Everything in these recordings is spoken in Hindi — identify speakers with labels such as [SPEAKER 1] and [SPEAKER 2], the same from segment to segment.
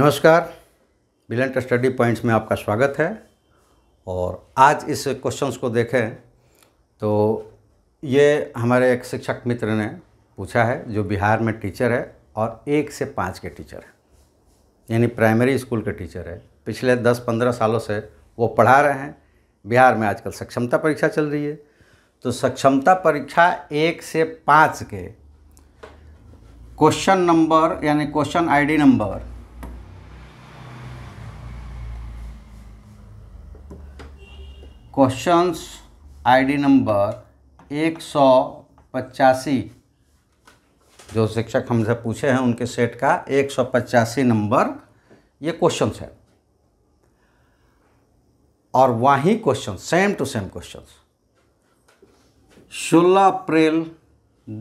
[SPEAKER 1] नमस्कार बिलेंट स्टडी पॉइंट्स में आपका स्वागत है और आज इस क्वेश्चंस को देखें तो ये हमारे एक शिक्षक मित्र ने पूछा है जो बिहार में टीचर है और एक से पाँच के टीचर है यानी प्राइमरी स्कूल के टीचर है पिछले दस पंद्रह सालों से वो पढ़ा रहे हैं बिहार में आजकल सक्षमता परीक्षा चल रही है तो सक्षमता परीक्षा एक से पाँच के क्वेश्चन नंबर यानी question ID number questions ID number एक सौ पचासी जो शिक्षक हमसे पूछे हैं उनके सेट का एक सौ पचासी नंबर ये क्वेश्चंस है और वहीं question same to same questions सोलह अप्रैल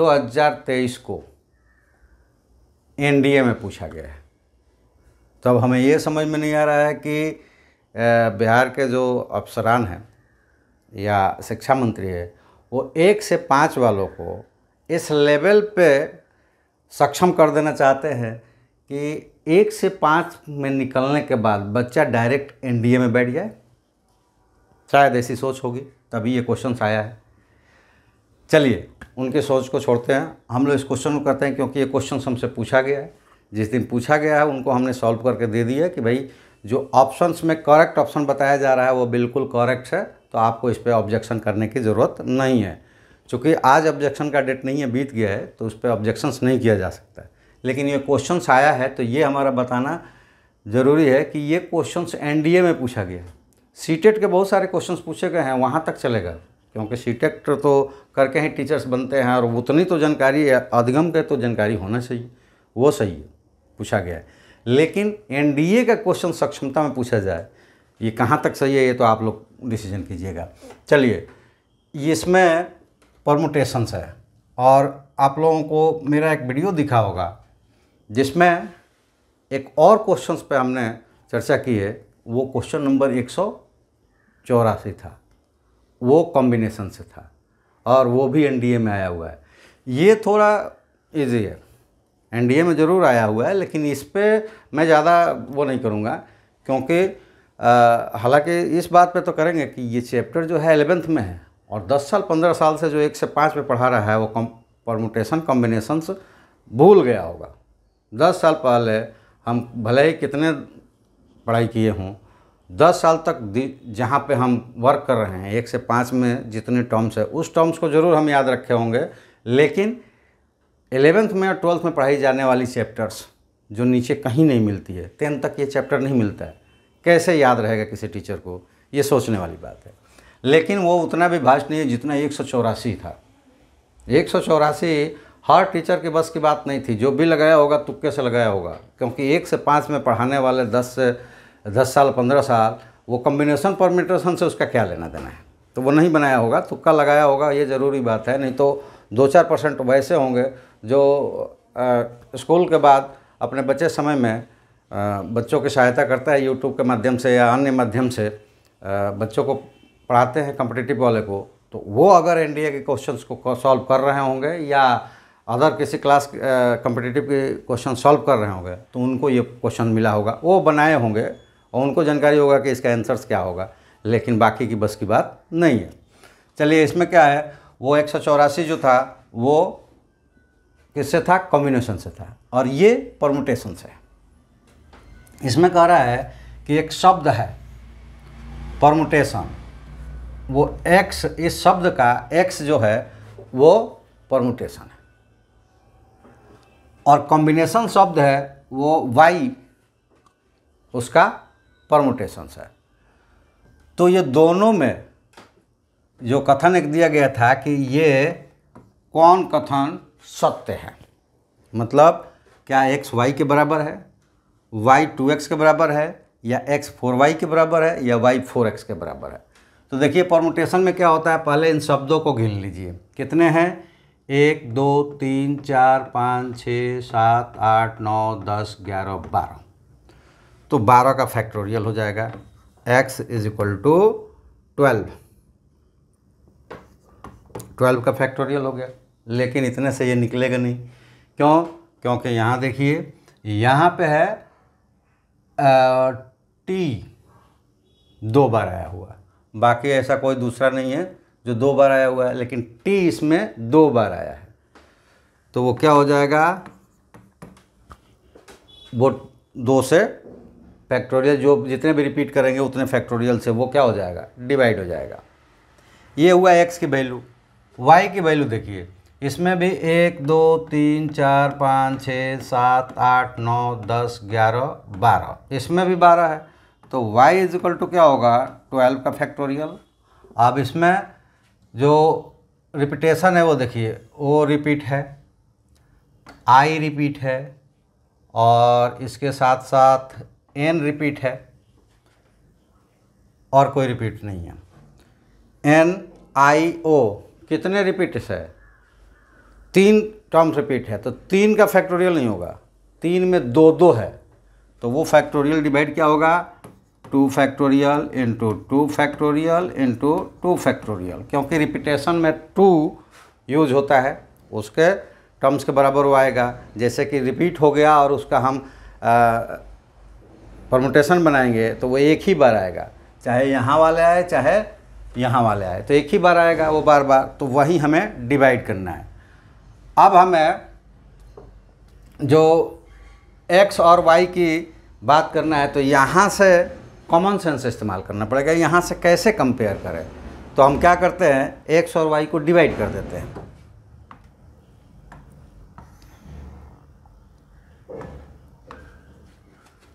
[SPEAKER 1] 2023 को एनडीए में पूछा गया है तो अब हमें ये समझ में नहीं आ रहा है कि बिहार के जो अफसरान हैं या शिक्षा मंत्री है वो एक से पाँच वालों को इस लेवल पे सक्षम कर देना चाहते हैं कि एक से पाँच में निकलने के बाद बच्चा डायरेक्ट एनडीए में बैठ जाए शायद ऐसी सोच होगी तभी ये क्वेश्चन आया है चलिए उनकी सोच को छोड़ते हैं हम लोग इस क्वेश्चन को करते हैं क्योंकि ये क्वेश्चन हमसे पूछा गया है जिस दिन पूछा गया है उनको हमने सॉल्व करके दे दिया कि भाई जो ऑप्शंस में करेक्ट ऑप्शन बताया जा रहा है वो बिल्कुल करेक्ट है तो आपको इस पर ऑब्जेक्शन करने की ज़रूरत नहीं है चूँकि आज ऑब्जेक्शन का डेट नहीं है बीत गया है तो उस पर ऑब्जेक्शन नहीं किया जा सकता है लेकिन ये क्वेश्चन आया है तो ये हमारा बताना ज़रूरी है कि ये क्वेश्चंस एनडीए में पूछा गया सी सीटेट e के बहुत सारे क्वेश्चंस पूछे गए हैं वहाँ तक चलेगा क्योंकि सीटेट e तो करके ही टीचर्स बनते हैं और उतनी तो जानकारी अधिगम के तो जानकारी होना चाहिए वो सही है पूछा गया है लेकिन एनडीए का क्वेश्चन सक्षमता में पूछा जाए ये कहाँ तक सही है ये तो आप लोग डिसीजन कीजिएगा चलिए इसमें परमोटेशंस है और आप लोगों को मेरा एक वीडियो दिखा होगा जिसमें एक और क्वेश्चंस पे हमने चर्चा की है वो क्वेश्चन नंबर एक सौ चौरासी था वो कॉम्बिनेशन से था और वो भी एनडीए में आया हुआ है ये थोड़ा इजी है एनडीए में ज़रूर आया हुआ है लेकिन इस पर मैं ज़्यादा वो नहीं करूँगा क्योंकि हालांकि इस बात पे तो करेंगे कि ये चैप्टर जो है एलेवेंथ में है और दस साल पंद्रह साल से जो एक से पाँच में पढ़ा रहा है वो कम परमोटेशन कॉम्बिनेशंस भूल गया होगा दस साल पहले हम भले ही कितने पढ़ाई किए हों दस साल तक जहाँ पे हम वर्क कर रहे हैं एक से पाँच में जितने टर्म्स है उस टर्म्स को ज़रूर हम याद रखे होंगे लेकिन एलेवेंथ में और ट्वेल्थ में पढ़ाई जाने वाली चैप्टर्स जो नीचे कहीं नहीं मिलती है टेंथ तक ये चैप्टर नहीं मिलता है कैसे याद रहेगा किसी टीचर को ये सोचने वाली बात है लेकिन वो उतना भी भाष नहीं है जितना एक था एक हर टीचर के बस की बात नहीं थी जो भी लगाया होगा तुक्के से लगाया होगा क्योंकि एक से पाँच में पढ़ाने वाले दस से दस साल पंद्रह साल वो कम्बिनेशन परमिटेशन से उसका क्या लेना देना है तो वो नहीं बनाया होगा तुक्का लगाया होगा ये ज़रूरी बात है नहीं तो दो चार परसेंट वैसे होंगे जो स्कूल के बाद अपने बच्चे समय में बच्चों की सहायता करता है यूट्यूब के माध्यम से या अन्य माध्यम से बच्चों को पढ़ाते हैं कम्पिटिटिव वाले को तो वो अगर एनडीए के क्वेश्चंस को सॉल्व कर रहे होंगे या अदर किसी क्लास कम्पिटिटिव के क्वेश्चन सॉल्व कर रहे होंगे तो उनको ये क्वेश्चन मिला होगा वो बनाए होंगे और उनको जानकारी होगा कि इसका आंसर्स क्या होगा लेकिन बाकी की बस की बात नहीं है चलिए इसमें क्या है वो एक जो था वो किससे था कॉम्बिनेशन से था और ये परमुटेशन से है इसमें कह रहा है कि एक शब्द है परमुटेशन वो एक्स इस शब्द का एक्स जो है वो परमुटेशन है और कॉम्बिनेशन शब्द है वो वाई उसका परमुटेशन है तो ये दोनों में जो कथन एक दिया गया था कि ये कौन कथन सत्य है मतलब क्या एक्स वाई के बराबर है वाई टू एक्स के बराबर है या एक्स फोर वाई के बराबर है या वाई फोर एक्स के बराबर है तो देखिए परमोटेशन में क्या होता है पहले इन शब्दों को गिन लीजिए कितने हैं एक दो तीन चार पाँच छः सात आठ नौ दस ग्यारह बारह तो बारह का फैक्टोरियल हो जाएगा X is equal to twelve twelve का फैक्टोरियल हो गया लेकिन इतने से ये निकलेगा नहीं क्यों क्योंकि यहाँ देखिए यहाँ पे है टी दो बार आया हुआ बाकी ऐसा कोई दूसरा नहीं है जो दो बार आया हुआ है लेकिन टी इसमें दो बार आया है तो वो क्या हो जाएगा वो दो से फैक्टोरियल जो जितने भी रिपीट करेंगे उतने फैक्टोरियल से वो क्या हो जाएगा डिवाइड हो जाएगा ये हुआ एक्स की वैल्यू वाई की वैल्यू देखिए इसमें भी एक दो तीन चार पाँच छः सात आठ नौ दस ग्यारह बारह इसमें भी बारह है तो y इज इक्वल टू क्या होगा ट्वेल्व का फैक्टोरियल अब इसमें जो रिपीटेशन है वो देखिए वो रिपीट है आई रिपीट है और इसके साथ साथ एन रिपीट है और कोई रिपीट नहीं है एन आई ओ कितने रिपीट्स है तीन टर्म रिपीट है तो तीन का फैक्टोरियल नहीं होगा तीन में दो दो है तो वो फैक्टोरियल डिवाइड क्या होगा two factorial into two factorial into two factorial क्योंकि रिपीटेशन में टू यूज होता है उसके टर्म्स के बराबर वो आएगा जैसे कि रिपीट हो गया और उसका हम परमोटेशन बनाएंगे तो वो एक ही बार आएगा चाहे यहाँ वाले आए चाहे यहाँ वाले आए तो एक ही बार आएगा वो बार बार तो वही हमें डिवाइड करना है अब हमें जो एक्स और वाई की बात करना है तो यहाँ से कॉमन सेंस इस्तेमाल करना पड़ेगा यहाँ से कैसे कंपेयर करें तो हम क्या करते हैं एक्स और वाई को डिवाइड कर देते हैं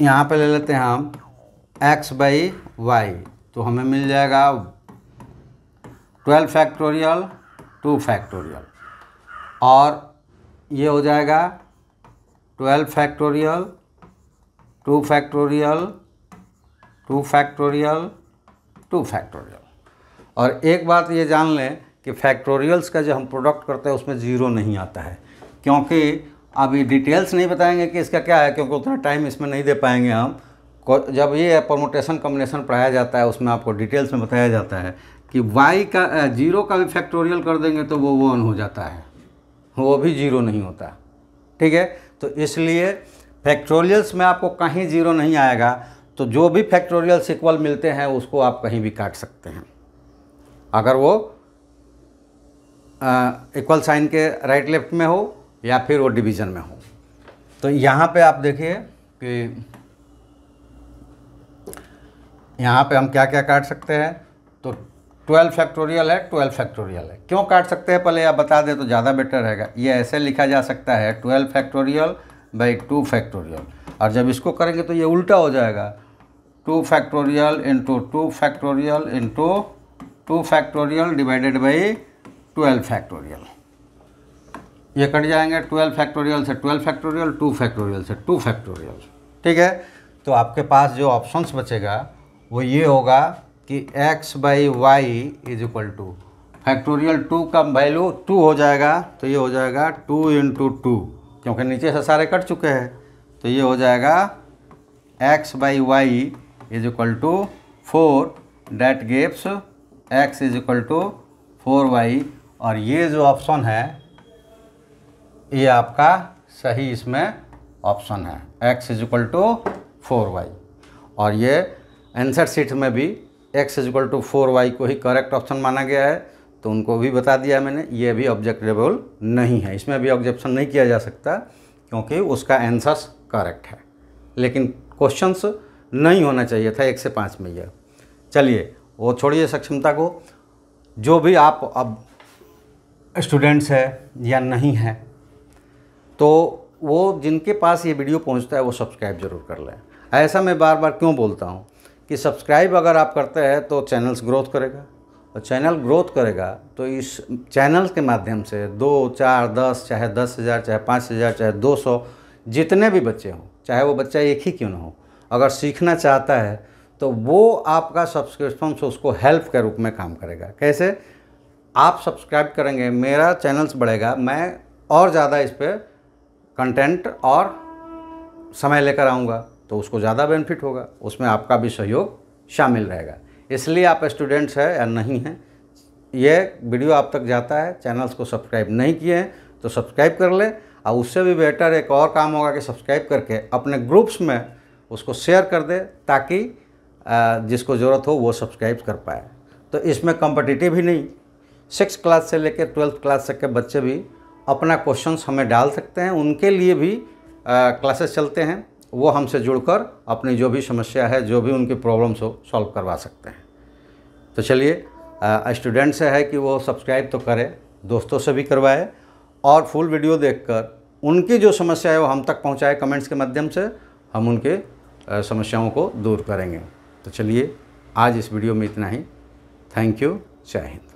[SPEAKER 1] यहाँ पे ले लेते हैं हम एक्स बाई वाई तो हमें मिल जाएगा ट्वेल्व फैक्टोरियल टू फैक्टोरियल और ये हो जाएगा twelve factorial two factorial two factorial two factorial और एक बात ये जान लें कि फैक्टोरियल्स का जो हम प्रोडक्ट करते हैं उसमें ज़ीरो नहीं आता है क्योंकि अभी डिटेल्स नहीं बताएंगे कि इसका क्या है क्योंकि उतना टाइम इसमें नहीं दे पाएंगे हम जब ये प्रमोटेशन कम्बिनेशन पढ़ाया जाता है उसमें आपको डिटेल्स में बताया जाता है कि वाई का जीरो का भी फैक्टोरियल कर देंगे तो वो वन हो जाता है वो भी जीरो नहीं होता ठीक है तो इसलिए फैक्टोरियल्स में आपको कहीं जीरो नहीं आएगा तो जो भी फैक्टोरियल सिक्वल मिलते हैं उसको आप कहीं भी काट सकते हैं अगर वो इक्वल साइन के राइट लेफ्ट में हो या फिर वो डिवीज़न में हो तो यहाँ पे आप देखिए कि यहाँ पे हम क्या क्या काट सकते हैं तो ट्वेल्व फैक्टोरियल है ट्वेल्व फैक्टोरियल है क्यों काट सकते हैं पहले आप बता दें तो ज़्यादा बेटर रहेगा ये ऐसे लिखा जा सकता है twelve factorial by two factorial और जब इसको करेंगे तो ये उल्टा हो जाएगा two factorial into two factorial into two factorial divided by twelve factorial ये कट जाएंगे ट्वेल्व फैक्टोरियल से ट्वेल्व फैक्टोरियल टू फैक्टोरियल से टू फैक्टोरियल ठीक है तो आपके पास जो ऑप्शंस बचेगा वो ये होगा कि x by Y is equal to factorial two का वैल्यू टू हो जाएगा तो ये हो जाएगा टू इंटू टू क्योंकि नीचे से सारे कट चुके हैं तो ये हो जाएगा X by Y is equal to four that gives X is equal to four Y और ये जो ऑप्शन है ये आपका सही इसमें ऑप्शन है X is equal to four Y और ये आंसर सीट में भी X is equal to four Y को ही करेक्ट ऑप्शन माना गया है तो उनको भी बता दिया मैंने ये भी ऑब्जेक्टेबल नहीं है इसमें भी ऑब्जेक्शन नहीं किया जा सकता क्योंकि उसका एंसर्स करेक्ट है लेकिन क्वेश्चंस नहीं होना चाहिए था एक से पाँच में यह चलिए वो छोड़िए सक्षमता को जो भी आप अब स्टूडेंट्स है या नहीं है तो वो जिनके पास ये वीडियो पहुंचता है वो सब्सक्राइब जरूर कर लें ऐसा मैं बार बार क्यों बोलता हूँ कि सब्सक्राइब अगर आप करते हैं तो चैनल्स ग्रोथ करेगा और चैनल ग्रोथ करेगा तो इस चैनल के माध्यम से दो चार दस चाहे दस हज़ार चाहे पाँच हज़ार चाहे दो सौ जितने भी बच्चे हों चाहे वो बच्चा एक ही क्यों ना हो अगर सीखना चाहता है तो वो आपका सब्सक्रिप्शन से उसको हेल्प के रूप में काम करेगा कैसे आप सब्सक्राइब करेंगे मेरा चैनल्स बढ़ेगा मैं और ज़्यादा इस पर कंटेंट और समय लेकर आऊँगा तो उसको ज़्यादा बेनिफिट होगा उसमें आपका भी सहयोग शामिल रहेगा इसलिए आप स्टूडेंट्स हैं या नहीं हैं यह वीडियो आप तक जाता है चैनल्स को सब्सक्राइब नहीं किए हैं तो सब्सक्राइब कर लें और उससे भी बेटर एक और काम होगा कि सब्सक्राइब करके अपने ग्रुप्स में उसको शेयर कर दे ताकि जिसको ज़रूरत हो वो सब्सक्राइब कर पाए तो इसमें कॉम्पिटिटिव ही नहीं सिक्स क्लास से लेकर ट्वेल्थ क्लास तक के बच्चे भी अपना क्वेश्चंस हमें डाल सकते हैं उनके लिए भी क्लासेस चलते हैं वो हमसे जुड़कर अपनी जो भी समस्या है जो भी उनकी प्रॉब्लम्स हो सॉल्व करवा सकते हैं तो चलिए स्टूडेंट से है कि वो सब्सक्राइब तो करें दोस्तों से भी करवाए और फुल वीडियो देखकर उनकी जो समस्या है वो हम तक पहुँचाए कमेंट्स के माध्यम से हम उनके समस्याओं को दूर करेंगे तो चलिए आज इस वीडियो में इतना ही थैंक यू जय हिंद